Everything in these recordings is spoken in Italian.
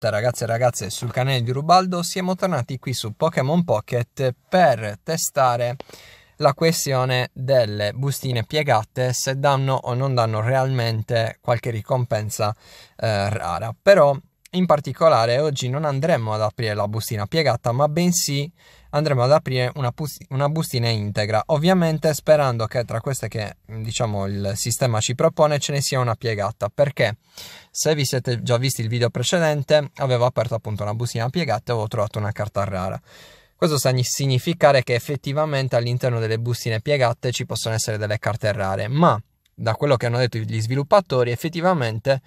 Ragazzi e ragazze, sul canale di Rubaldo siamo tornati qui su Pokémon Pocket per testare la questione delle bustine piegate se danno o non danno realmente qualche ricompensa eh, rara. Però in particolare oggi non andremo ad aprire la bustina piegata, ma bensì andremo ad aprire una, pus- una bustina integra, ovviamente sperando che tra queste che diciamo il sistema ci propone ce ne sia una piegata, perché se vi siete già visti il video precedente avevo aperto appunto una bustina piegata e ho trovato una carta rara. Questo sta a significare che effettivamente all'interno delle bustine piegate ci possono essere delle carte rare, ma da quello che hanno detto gli sviluppatori, effettivamente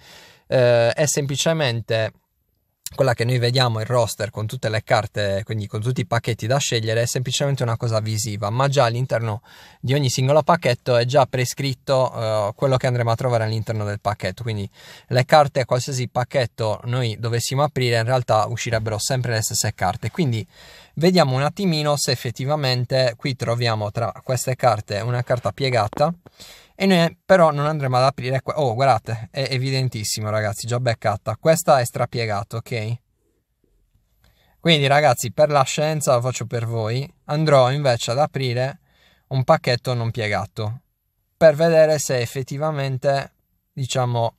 eh, è semplicemente quella che noi vediamo il roster con tutte le carte, quindi con tutti i pacchetti da scegliere, è semplicemente una cosa visiva, ma già all'interno di ogni singolo pacchetto è già prescritto eh, quello che andremo a trovare all'interno del pacchetto. Quindi le carte, qualsiasi pacchetto noi dovessimo aprire, in realtà uscirebbero sempre le stesse carte. Quindi vediamo un attimino se effettivamente qui troviamo tra queste carte una carta piegata e noi però non andremo ad aprire qua. Oh, guardate, è evidentissimo, ragazzi, già beccata. Questa è strapiegata, ok? Quindi, ragazzi, per la scienza lo faccio per voi. Andrò invece ad aprire un pacchetto non piegato per vedere se effettivamente, diciamo,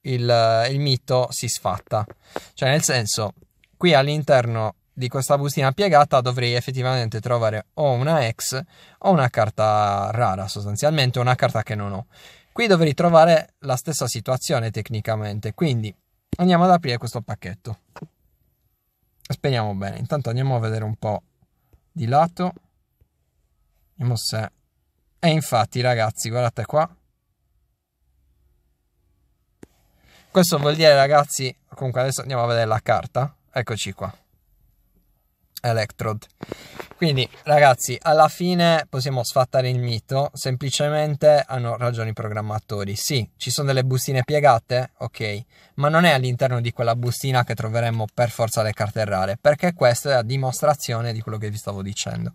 il, il mito si sfatta. Cioè, nel senso, qui all'interno di questa bustina piegata dovrei effettivamente trovare o una ex o una carta rara, sostanzialmente una carta che non ho. Qui dovrei trovare la stessa situazione tecnicamente, quindi andiamo ad aprire questo pacchetto. Speriamo bene, intanto andiamo a vedere un po' di lato. Vediamo se... E infatti ragazzi, guardate qua. Questo vuol dire ragazzi, comunque adesso andiamo a vedere la carta. Eccoci qua. Elektrod Quindi, ragazzi, alla fine possiamo sfattare il mito, semplicemente hanno ragione i programmatori. Sì, ci sono delle bustine piegate, ok, ma non è all'interno di quella bustina che troveremmo per forza le carte rare, perché questa è la dimostrazione di quello che vi stavo dicendo.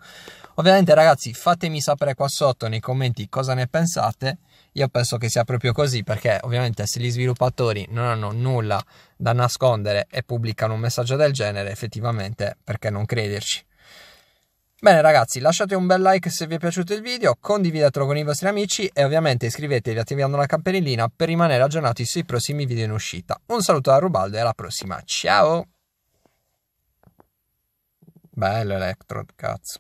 Ovviamente, ragazzi, fatemi sapere qua sotto nei commenti cosa ne pensate. Io penso che sia proprio così, perché ovviamente se gli sviluppatori non hanno nulla da nascondere e pubblicano un messaggio del genere, effettivamente, perché non crederci? Bene ragazzi, lasciate un bel like se vi è piaciuto il video, condividetelo con i vostri amici e ovviamente iscrivetevi attivando la campanellina per rimanere aggiornati sui prossimi video in uscita. Un saluto da Rubaldo e alla prossima, ciao! Bello Electrode, cazzo.